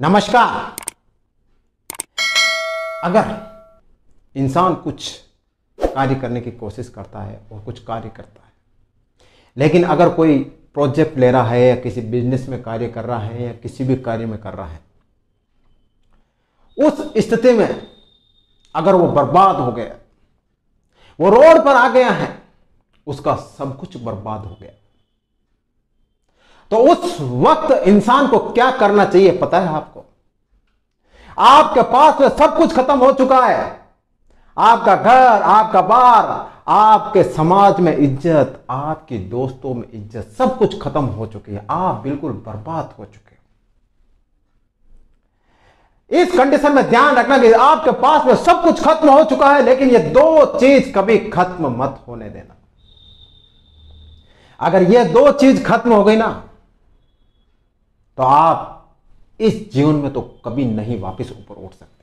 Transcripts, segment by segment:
नमस्कार अगर इंसान कुछ कार्य करने की कोशिश करता है और कुछ कार्य करता है लेकिन अगर कोई प्रोजेक्ट ले रहा है या किसी बिजनेस में कार्य कर रहा है या किसी भी कार्य में कर रहा है उस स्थिति में अगर वो बर्बाद हो गया वो रोड पर आ गया है उसका सब कुछ बर्बाद हो गया तो उस वक्त इंसान को क्या करना चाहिए पता है आपको आपके पास में सब कुछ खत्म हो चुका है आपका घर आपका बार आपके समाज में इज्जत आपके दोस्तों में इज्जत सब कुछ खत्म हो चुकी है आप बिल्कुल बर्बाद हो चुके हैं इस कंडीशन में ध्यान रखना कि आपके पास में सब कुछ खत्म हो चुका है लेकिन ये दो चीज कभी खत्म मत होने देना अगर ये दो चीज खत्म हो गई ना तो आप इस जीवन में तो कभी नहीं वापस ऊपर उठ सकते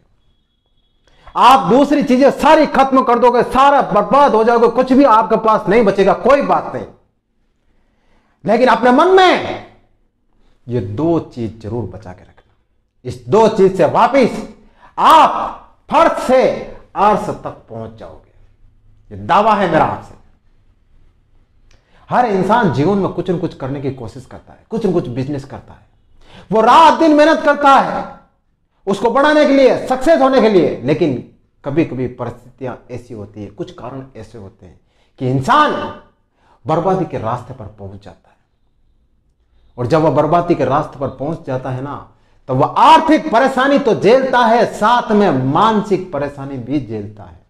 आप दूसरी चीजें सारी खत्म कर दोगे सारा बर्बाद हो जाओगे कुछ भी आपके पास नहीं बचेगा कोई बात नहीं लेकिन अपने मन में ये दो चीज जरूर बचा के रखना इस दो चीज से वापिस आप फर्श से अर्श तक पहुंच जाओगे ये दावा है मेरा आपसे हर इंसान जीवन में कुछ न कुछ करने की कोशिश करता है कुछ न कुछ बिजनेस करता है वो रात दिन मेहनत करता है उसको बढ़ाने के लिए सक्सेस होने के लिए लेकिन कभी कभी परिस्थितियां ऐसी होती है कुछ कारण ऐसे होते हैं कि इंसान बर्बादी के रास्ते पर पहुंच जाता है और जब वह बर्बादी के रास्ते पर पहुंच जाता है ना तो वह आर्थिक परेशानी तो झेलता है साथ में मानसिक परेशानी भी झेलता है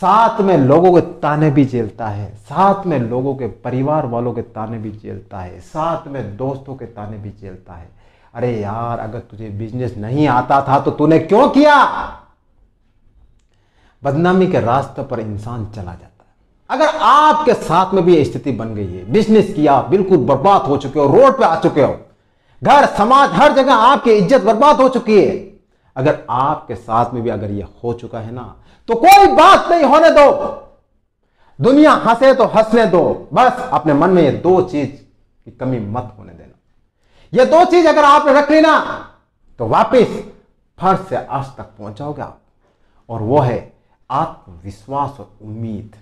साथ में लोगों के ताने भी झेलता है साथ में लोगों के परिवार वालों के ताने भी झेलता है साथ में दोस्तों के ताने भी झेलता है अरे यार अगर तुझे बिजनेस नहीं आता था तो तूने क्यों किया बदनामी के रास्ते पर इंसान चला जाता है अगर आपके साथ में भी स्थिति बन गई है बिजनेस किया बिल्कुल बर्बाद हो चुके हो रोड पे आ चुके हो घर समाज हर जगह आपकी इज्जत बर्बाद हो चुकी है अगर आपके साथ में भी अगर यह हो चुका है ना तो कोई बात नहीं होने दो दुनिया हंसे तो हंसने दो बस अपने मन में ये दो चीज की कमी मत होने देना ये दो चीज अगर आपने रख ली ना तो वापिस फर्श से आज तक पहुंच जाओगे आप और वो है आत्मविश्वास और उम्मीद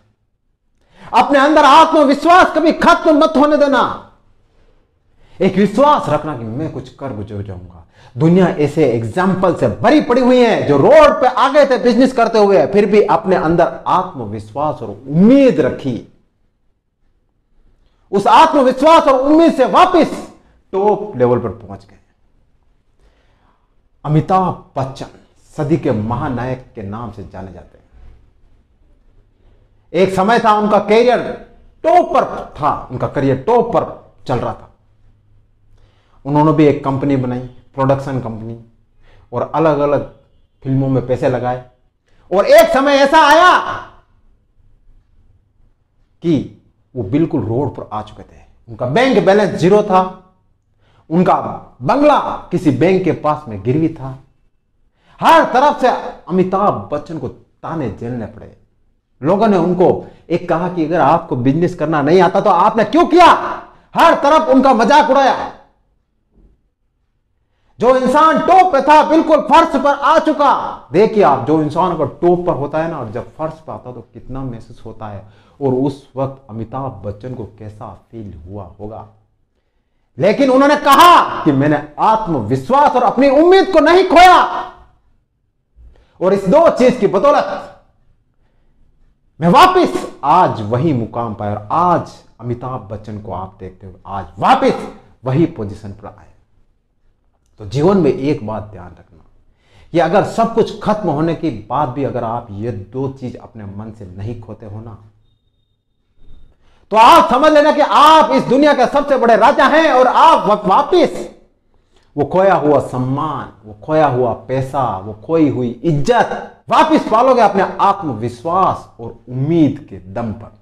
अपने अंदर आत्मविश्वास कभी खत्म मत होने देना एक विश्वास रखना कि मैं कुछ कर गुजर जाऊंगा दुनिया ऐसे एग्जाम्पल से भरी पड़ी हुई है जो रोड पे आ गए थे बिजनेस करते हुए फिर भी अपने अंदर आत्मविश्वास और उम्मीद रखी उस आत्मविश्वास और उम्मीद से वापस टॉप लेवल पर पहुंच गए अमिताभ बच्चन सदी के महानायक के नाम से जाने जाते हैं एक समय था उनका करियर टॉप पर था उनका करियर टॉप पर चल रहा था उन्होंने भी एक कंपनी बनाई प्रोडक्शन कंपनी और अलग अलग फिल्मों में पैसे लगाए और एक समय ऐसा आया कि वो बिल्कुल रोड पर आ चुके थे उनका बैंक बैलेंस जीरो था उनका बंगला किसी बैंक के पास में गिरवी था हर तरफ से अमिताभ बच्चन को ताने झेलने पड़े लोगों ने उनको एक कहा कि अगर आपको बिजनेस करना नहीं आता तो आपने क्यों किया हर तरफ उनका मजाक उड़ाया जो इंसान टॉप पे था बिल्कुल फर्श पर आ चुका देखिए आप जो इंसान अगर टॉप पर होता है ना और जब फर्श पर आता है तो कितना महसूस होता है और उस वक्त अमिताभ बच्चन को कैसा फील हुआ होगा लेकिन उन्होंने कहा कि मैंने आत्मविश्वास और अपनी उम्मीद को नहीं खोया और इस दो चीज की बदौलत मैं वापस आज वही मुकाम पाया और आज अमिताभ बच्चन को आप देखते हुए आज वापस वही पोजीशन पर आए तो जीवन में एक बात ध्यान रखना कि अगर सब कुछ खत्म होने के बाद भी अगर आप ये दो चीज अपने मन से नहीं खोते हो ना तो आप समझ लेना कि आप इस दुनिया के सबसे बड़े राजा हैं और आप वापिस वो खोया हुआ सम्मान वो खोया हुआ पैसा वो खोई हुई इज्जत वापिस पालोगे अपने आत्मविश्वास और उम्मीद के दम पर